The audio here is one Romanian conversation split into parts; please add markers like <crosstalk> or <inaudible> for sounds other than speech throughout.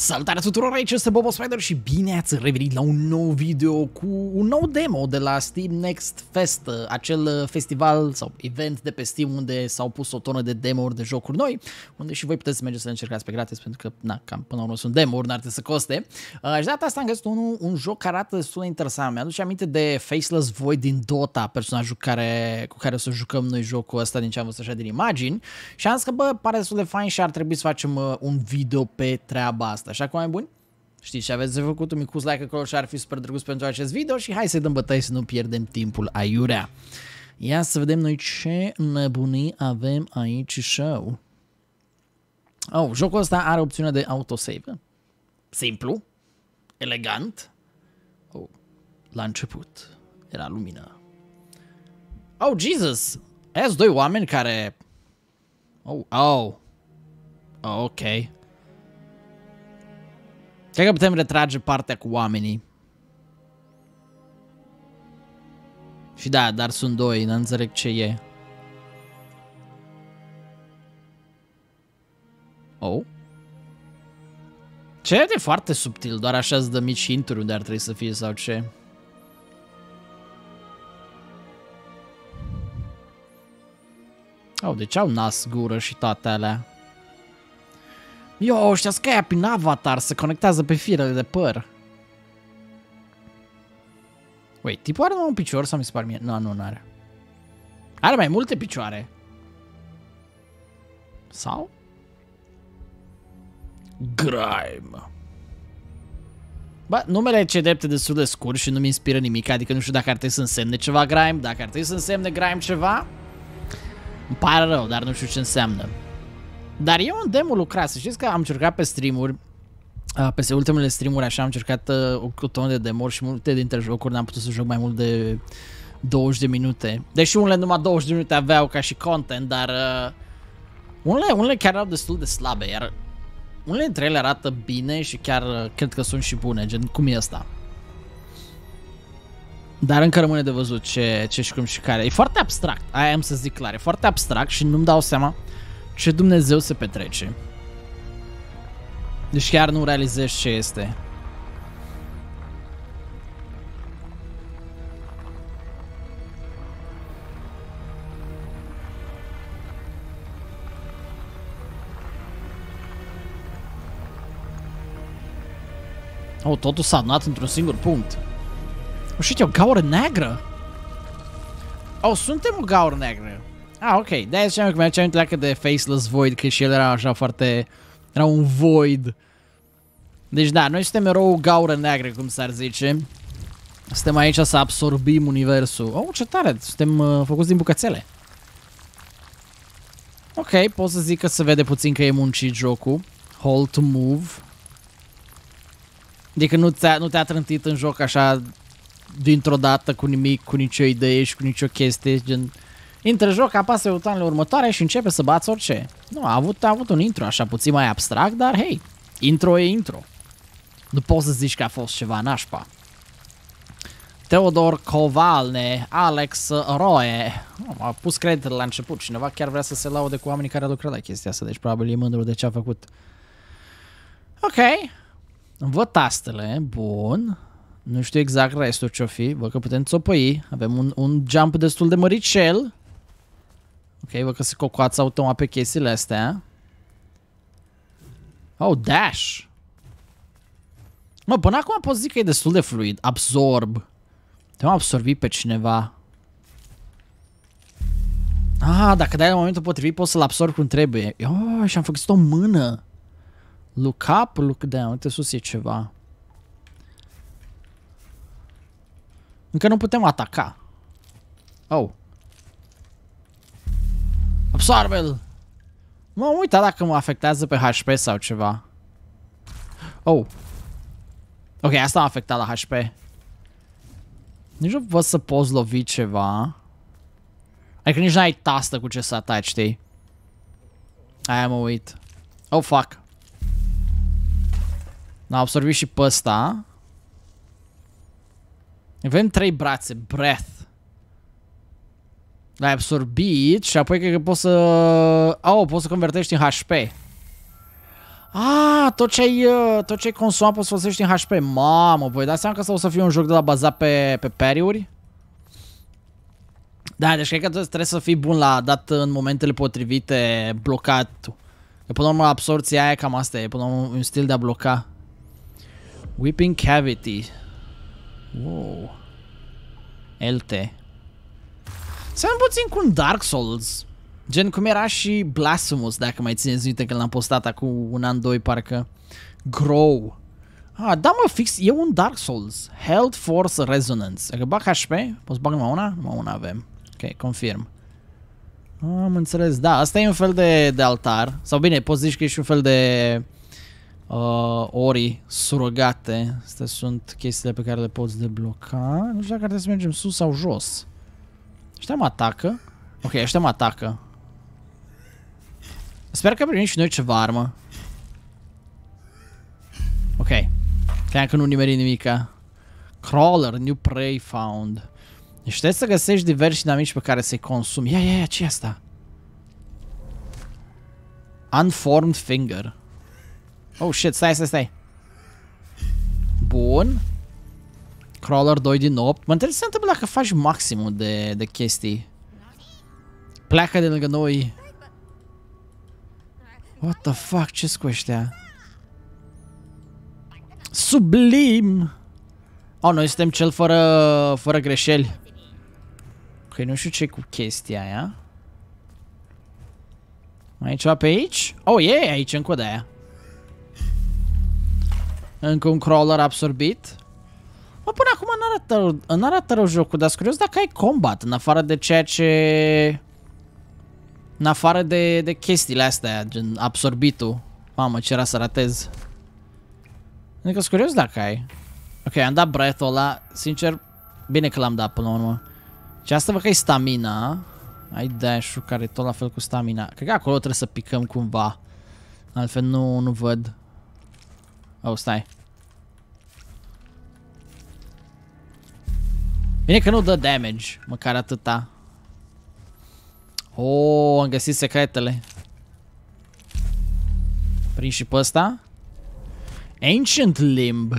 Salutare tuturor, aici este Bobo Spider și bine ați revenit la un nou video cu un nou demo de la Steam Next Fest, acel festival sau event de pe Steam unde s-au pus o tonă de demo-uri de jocuri noi, unde și voi puteți merge să le încercați pe gratis pentru că, na, cam până la urmă sunt demo-uri, n-ar trebui să coste. Uh, și data asta am găsit un, un joc care arată destul de interesant, mi-aduce aminte de Faceless Void din Dota, personajul care, cu care o să jucăm noi jocul ăsta din ce am văzut așa din imagini și am zis că, bă, pare destul de fain și ar trebui să facem uh, un video pe treaba asta așa cum mai buni? Știți ce aveți de făcut? Un micuț like acolo și ar fi super drăguț pentru acest video și hai să-i dăm bătăi să nu pierdem timpul aiurea. Ia să vedem noi ce nebunii avem aici show. Oh, jocul ăsta are opțiunea de autosave. Simplu, elegant. Oh, la început era lumină. Oh, Jesus! Ați doi oameni care... Oh, oh. oh ok. Cred că putem retrage partea cu oamenii. Și da, dar sunt doi, nu înțeleg ce e. Oh? Ce e foarte subtil, doar așa îți dă mici hinturi unde ar trebui să fie sau ce. Au, oh, de deci ce au nas, gură și toate alea? Yo, știați că aia prin avatar se conectează pe firele de păr. Wait, tipul are un picior sau mi se pare mie? Nu, nu, nu are. Are mai multe picioare. Sau? Grime. Ba, numele ce drepte destul de scurt și nu-mi inspiră nimic, adică nu știu dacă ar trebui să însemne ceva Grime, dacă ar trebui să însemne Grime ceva. Îmi pare rău, dar nu știu ce înseamnă. Dar e un demo lucrat, să știți că am încercat pe streamuri peste ultimele streamuri așa am încercat o tonă de demo și multe dintre jocuri n-am putut să joc mai mult de 20 de minute. Deși unele numai 20 de minute aveau ca și content, dar uh, unele, unele chiar erau destul de slabe, iar unele dintre ele arată bine și chiar uh, cred că sunt și bune, gen cum e asta. Dar încă rămâne de văzut ce, ce și cum și care. E foarte abstract, aia am să zic clar, e foarte abstract și nu-mi dau seama și Dumnezeu se petrece. Deci chiar nu realizezi ce este. Oh, totul s-a adunat într-un singur punct. Oh, shit, o gaură neagră? Oh, suntem o gaură neagră. Ah, ok. De-aia ziceam că mi-aduce aminte de Faceless Void, că și el era așa foarte... Era un void. Deci da, noi suntem erou gaură neagră, cum s-ar zice. Suntem aici să absorbim universul. Oh, ce tare! Suntem uh, făcuți din bucățele. Ok, pot să zic că se vede puțin că e muncit jocul. Hold to move. Adică nu te-a nu te trântit în joc așa dintr-o dată cu nimic, cu nicio idee și cu nicio chestie, gen... Intră joc, apasă butoanele următoare și începe să bați orice. Nu, a avut, a avut un intro așa puțin mai abstract, dar hei, intro e intro. Nu poți să zici că a fost ceva nașpa. Teodor Covalne, Alex Roe. a pus credit la început. Cineva chiar vrea să se laude cu oamenii care lucrează la chestia asta, deci probabil e mândru de ce a făcut. Ok. Văd tastele. Bun. Nu știu exact restul ce-o fi. Văd că putem țopăi. Avem un, un jump destul de măricel. Ok, văd că se cocoață automat pe chestiile astea. Oh, dash! Mă, până acum pot zic că e destul de fluid. Absorb. Te-am absorbit pe cineva. Ah, dacă dai la momentul potrivit poți să-l absorbi cum trebuie. Oh, și am făcut o mână. Look up, look down. Uite sus e ceva. Încă nu putem ataca. Oh. Sarvel! M-am uitat dacă mă afectează pe HP sau ceva. Oh. Ok, asta m-a afectat la HP. Nici nu văd să poți lovi ceva. Adică nici n-ai tastă cu ce să ataci, știi? Aia mă uit. Oh, fuck. N-a absorbit și pe ăsta. Avem trei brațe. Breath. L-ai absorbit și apoi cred că poți să... Au, oh, poți să convertești în HP. Ah, tot ce ai, ă, tot ce ai consumat poți să folosești în HP. Mamă, voi da seama că asta o să fie un joc de la bazat pe, pe periuri. Da, deci cred că trebuie să fii bun la dat în momentele potrivite, blocat. Că până la urmă absorția aia cam asta e, până la un stil de a bloca. Whipping Cavity. Wow. LT. Seamănă puțin cu un Dark Souls. Gen cum era și Blasphemous, dacă mai țineți minte că l-am postat acum un an, doi, parcă. Grow. Ah, da mă, fix, e un Dark Souls. Health Force Resonance. Dacă bag HP, poți bag numai una? Numai una avem. Ok, confirm. Am înțeles, da, asta e un fel de, de altar. Sau bine, poți zici că e și un fel de uh, ori surogate. Astea sunt chestiile pe care le poți debloca. Nu știu dacă trebuie să mergem sus sau jos. Ăștia mă atacă. Ok, ăștia mă atacă. Sper că primim și noi ceva armă. Ok. Cream că nu nimeri nimica. Crawler, new prey found. Deci trebuie să găsești diversi dinamici pe care să-i consumi. Ia, ia, ia, ce asta? Unformed finger. Oh shit, stai, stai, stai. Bun. Crawler 2 din 8. Mă întreb ce se întâmplă dacă faci maximul de, de chestii. Pleacă de lângă noi. What the fuck? Ce cu ăștia? Sublim! Oh, noi suntem cel fără, fără greșeli. Ok, păi nu știu ce cu chestia aia. Mai e ceva pe aici? Oh, e yeah, aici încă de aia. Încă un crawler absorbit. Bă, până acum n-arată rău, arată rău jocul, dar curios dacă ai combat, în afară de ceea ce... În afară de, de chestiile astea, gen absorbitul. Mamă, ce era să ratez. Adică curios dacă ai. Ok, am dat breath-ul ăla, sincer, bine că l-am dat până la urmă. Și asta văd că e stamina. Ai dash-ul care e tot la fel cu stamina. Cred că acolo trebuie să picăm cumva. Altfel nu, nu văd. Oh, stai. Bine că nu dă damage, măcar atâta. Oh, am găsit secretele. Prin și pe ăsta. Ancient Limb.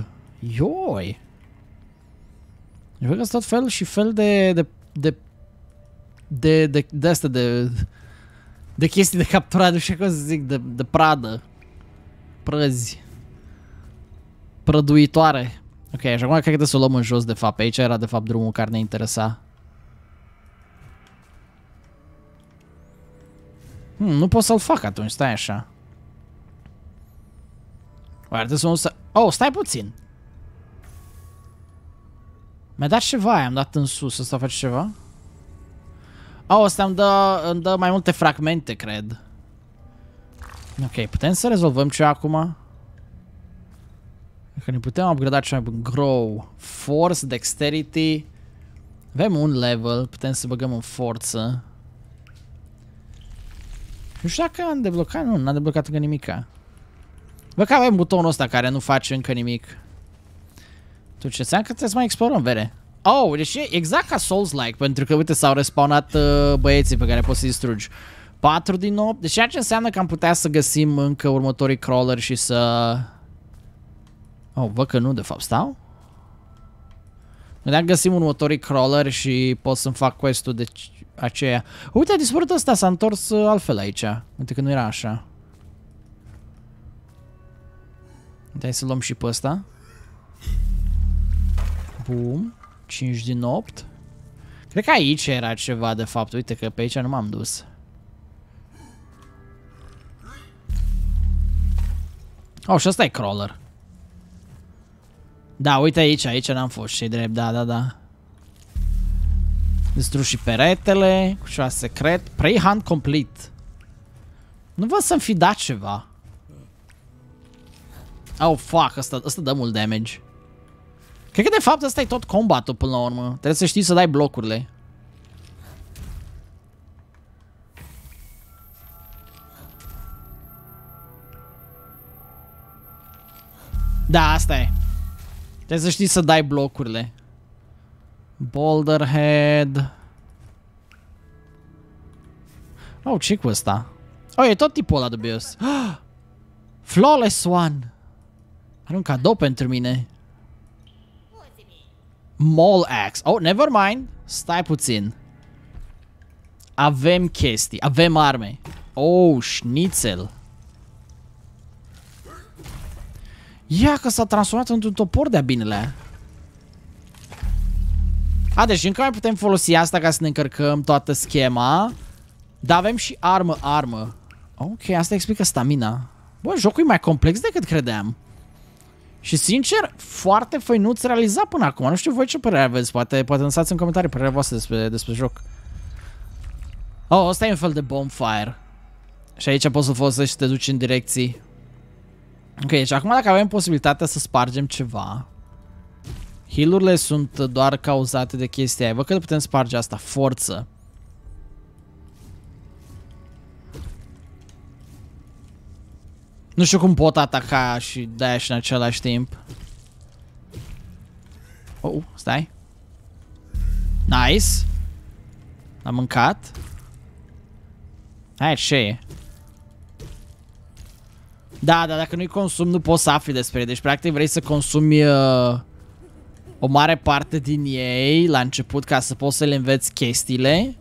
Ioi. Eu văd că tot fel și fel de... de... de... de... de, de astea de... de chestii de capturat, nu știu cum să zic, de, de pradă. Prăzi. Prăduitoare. Ok, așa acum cred că să o luăm în jos de fapt. aici era de fapt drumul care ne interesa. Hmm, nu pot să-l fac atunci, stai așa. ar să nu să... Oh, stai puțin! Mi-a dat ceva am dat în sus, să face ceva? Oh, ăsta îmi dă, îmi dă mai multe fragmente, cred. Ok, putem să rezolvăm ceva acum? Dacă ne putem upgrada cel mai bun. Grow, Force, Dexterity. Avem un level, putem să băgăm în forță. Nu știu dacă am deblocat, nu, n-am deblocat încă nimica. Vă că avem butonul ăsta care nu face încă nimic. Tu ce înseamnă că trebuie să mai explorăm, vere. Oh, deci e exact ca Souls-like, pentru că, uite, s-au respawnat uh, băieții pe care poți să-i distrugi. 4 din 8, deci ceea ce înseamnă că am putea să găsim încă următorii crawler și să Oh, văd că nu de fapt stau? Ne-am găsim un motoric crawler și pot să-mi fac quest-ul de aceea. Uite, a dispărut ăsta, s-a întors uh, altfel aici. Uite că nu era așa. Hai să luăm și pe ăsta. Bum. 5 din 8. Cred că aici era ceva de fapt. Uite că pe aici nu m-am dus. Oh, și ăsta e crawler. Da, uite aici, aici n-am fost și drept, da, da, da. Distruși peretele, cu ceva secret. Pre-hunt complete. Nu vă să-mi fi dat ceva. Oh, fuck, asta, asta dă mult damage. Cred că de fapt asta e tot combatul până la urmă. Trebuie să știi să dai blocurile. Da, asta e. Trebuie să știi să dai blocurile. Boulderhead. Oh, ce cu ăsta? Oh, e tot tipul ăla dubios. <gasps> Flawless One! Are un cadou pentru mine. Mall Axe. Oh, never mind. Stai puțin. Avem chestii. Avem arme. Oh, schnitzel. Ia că s-a transformat într-un topor de-a binele. A, deci încă mai putem folosi asta ca să ne încărcăm toată schema. Dar avem și armă, armă. Ok, asta explică stamina. Bă, jocul e mai complex decât credeam. Și sincer, foarte făinuț realizat până acum. Nu știu voi ce părere aveți. Poate, poate lăsați în comentarii părerea voastră despre, despre joc. Oh, asta e un fel de bonfire. Și aici poți să folosești și te duci în direcții. Ok, deci acum dacă avem posibilitatea să spargem ceva Hilurile sunt doar cauzate de chestia aia Văd că putem sparge asta, forță Nu știu cum pot ataca și dash în același timp Oh, stai Nice L-am mâncat Hai, ce e? Da, dar dacă nu-i consum, nu poți să afli despre ei. Deci, practic, vrei să consumi uh, o mare parte din ei la început ca să poți să le înveți chestiile.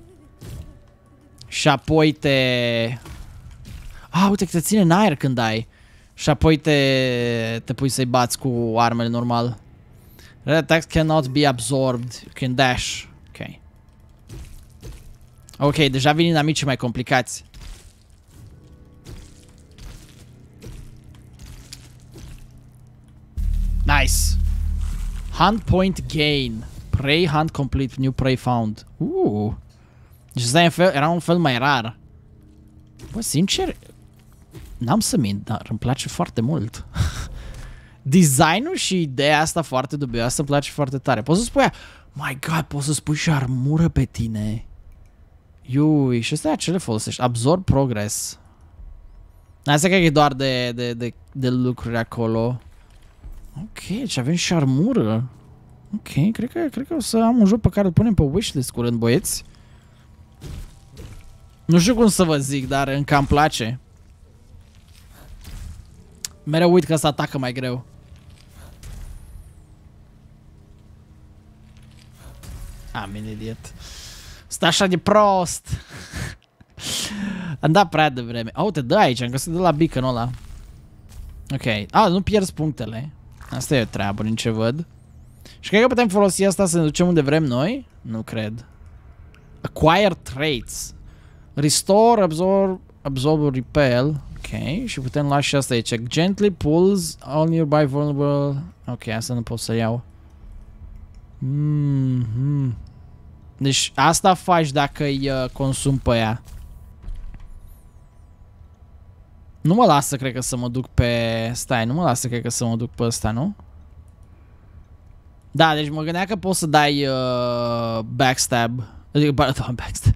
Și apoi te... Ah, uite că te ține în aer când ai. Și apoi te, te pui să-i bați cu armele normal. Red attacks cannot be absorbed. You can dash. Ok. Ok, deja vin amici mai complicați. Nice. Hand point gain. Prey hand complete. New prey found. Uh. Deci ăsta era un fel mai rar. Bă, sincer, n-am să mint, dar îmi place foarte mult. <laughs> Designul și ideea asta foarte dubioasă îmi place foarte tare. Poți să spui my god, poți să spui și armură pe tine. Iui, și astea ce le folosești? Absorb progress. Asta cred că e doar de, de, de, de lucruri acolo. Ok, deci avem și armură. Ok, cred că, cred că o să am un joc pe care îl punem pe wishlist curând, băieți. Nu știu cum să vă zic, dar încă îmi place. Mereu uit că se atacă mai greu. Am idiot. Stă așa de prost. Am <laughs> dat prea de vreme. Au, te dă aici, am găsit de la beacon ăla. Ok. A, nu pierzi punctele. Asta e o treabă, din ce văd. Și cred că putem folosi asta să ne ducem unde vrem noi? Nu cred. Acquire traits. Restore, absorb, absorb, repel. Ok, și putem lua și asta aici. Gently pulls all nearby vulnerable. Ok, asta nu pot să iau. Mm -hmm. Deci asta faci dacă îi uh, consum pe ea. Nu mă lasă, cred că, să mă duc pe... Stai, nu mă lasă, cred că, să mă duc pe ăsta, nu? Da, deci mă gândeam că poți să dai uh, backstab. Adică, <laughs> da, backstab.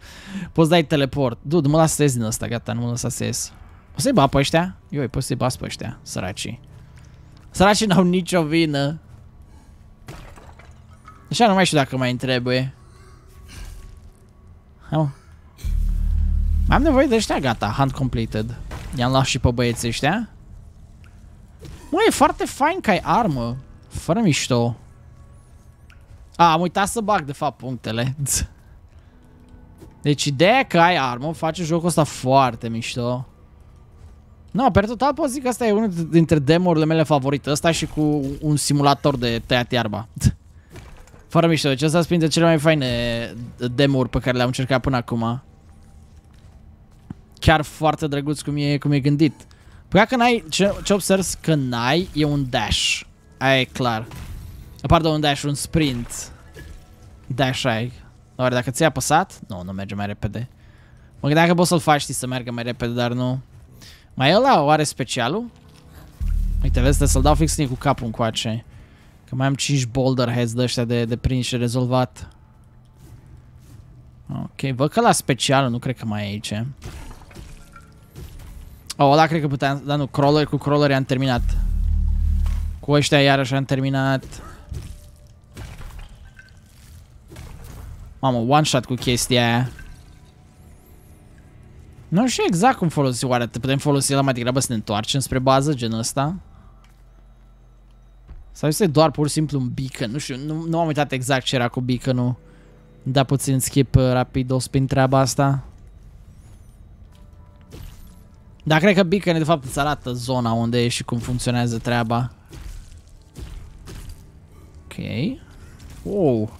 Poți să dai teleport. Dude, mă lasă să ies din ăsta, gata, nu mă lasă să ies. O să-i bat pe ăștia? Ioi, poți să-i bat pe ăștia, săracii. Săracii n-au nicio vină. Așa nu mai știu dacă mai trebuie. Am nevoie de ăștia, gata, Hand completed. I-am luat și pe băieții ăștia. Mă, e foarte fain că ai armă. Fără mișto. A, am uitat să bag de fapt punctele. Deci ideea că ai armă face jocul ăsta foarte mișto. Nu, No, pe total pot zic că ăsta e unul dintre demorile mele favorite. Asta și cu un simulator de tăiat iarba. Fără mișto, deci ăsta sunt cele mai faine demuri pe care le-am încercat până acum chiar foarte drăguț cum e, cum e gândit. Păi că n-ai, ce, ce observi că n-ai e un dash. Aia e clar. Pardon, un dash, un sprint. Dash ai. Oare dacă ți-ai apăsat? Nu, nu merge mai repede. Mă gândeam că poți să-l faci, știi, să meargă mai repede, dar nu. Mai e ăla oare specialul? Uite, vezi, să-l dau fix cu capul încoace. Că mai am 5 boulder heads de ăștia de, de prins și rezolvat. Ok, văd că la specialul nu cred că mai e aici. Oh, da, cred că puteam... dar nu, crawler cu crawler am terminat. Cu ăștia iarăși am terminat. Mamă, one shot cu chestia aia. Nu știu exact cum folosi oare. Te putem folosi la mai degrabă să ne întoarcem spre bază, genul ăsta. Sau este doar pur și simplu un beacon. Nu știu, nu, nu am uitat exact ce era cu beacon-ul. Da puțin skip uh, rapid o spin treaba asta. Dar cred că Beacon de fapt îți arată zona unde e și cum funcționează treaba. Ok. Wow.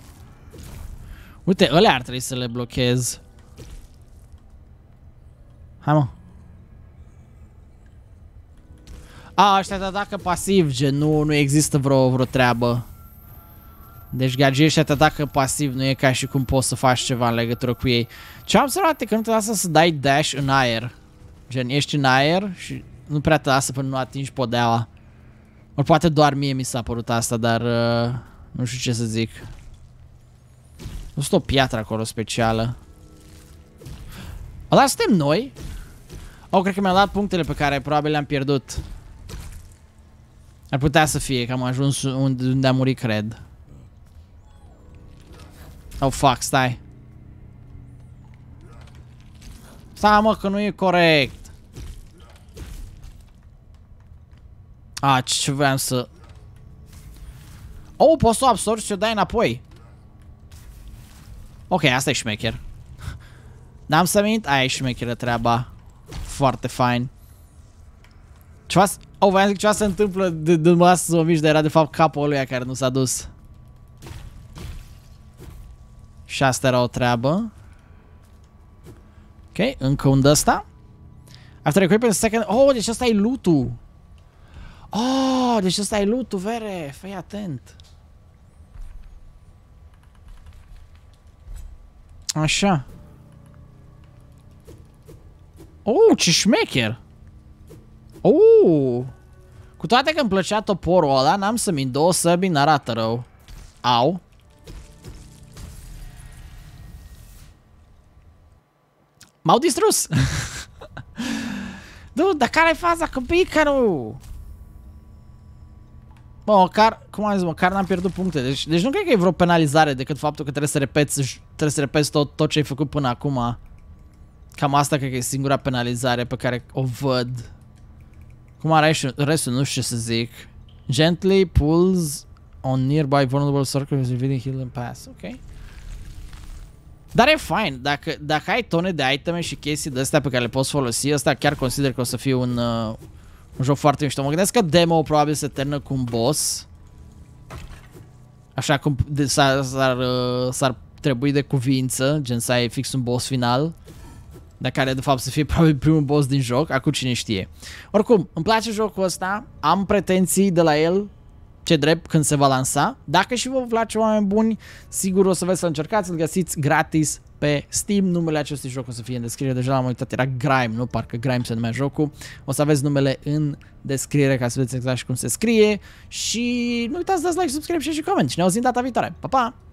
Uite, ălea ar trebui să le blochez. Hai mă. A, ăștia te atacă pasiv, gen, nu, nu există vreo, vreo treabă. Deci gagii ăștia te atacă pasiv, nu e ca și cum poți să faci ceva în legătură cu ei. Ce am observat e că nu te lasă să dai dash în aer. Gen, ești în aer și nu prea te lasă până nu atingi podeaua. Ori poate doar mie mi s-a părut asta, dar uh, nu știu ce să zic. Nu sunt o piatră acolo specială. O, dar suntem noi? Oh, cred că mi am dat punctele pe care probabil le-am pierdut. Ar putea să fie că am ajuns unde, unde am murit, cred. Oh, fuck, stai. Stai mă că nu e corect. A, ce voiam să... Oh, poți să o absorbi și o dai înapoi. Ok, asta e șmecher. N-am să mint? Aia e șmecheră treaba. Foarte fain. Ceva... Oh, voiam să zic ceva se întâmplă de, de să o mici, dar era de fapt capul lui care nu s-a dus. Și asta era o treabă. Ok, încă un ăsta After equipping second... Oh, deci ăsta e loot-ul. Oh, deci ăsta e loot vere. Fii atent. Așa. Oh, ce șmecher. Oh. Cu toate că îmi plăcea toporul ăla, n-am să-mi două săbi, n-arată rău. Au. M-au distrus! Du, <laughs> dar care-i faza cu picaru. Bă, măcar, cum am zis, măcar n-am pierdut puncte. Deci, deci nu cred că e vreo penalizare decât faptul că trebuie să repeți, trebuie să repeți tot, tot ce ai făcut până acum. Cam asta cred că e singura penalizare pe care o văd. Cum are aici restul, nu știu ce să zic. Gently pulls on nearby vulnerable circles revealing healing pass. Okay. Dar e fain, dacă, dacă ai tone de iteme și chestii de astea pe care le poți folosi, asta chiar consider că o să fie un, uh, un joc foarte mișto. Mă gândesc că demo probabil se termină cu un boss. Așa cum uh, s-ar trebui de cuvință, gen să ai fix un boss final. Dar care de fapt să fie <laughs> probabil primul boss din joc, acum cine știe. Oricum, îmi place jocul ăsta, am pretenții de la el, ce drept când se va lansa. Dacă și vă place oameni buni, sigur o să veți să încercați, îl găsiți gratis pe Steam. Numele acestui joc o să fie în descriere, deja l-am uitat, era Grime, nu? Parcă Grime se numea jocul. O să aveți numele în descriere ca să vedeți exact cum se scrie și nu uitați să dați like, subscribe și, și coment și ne auzim data viitoare. Pa, pa!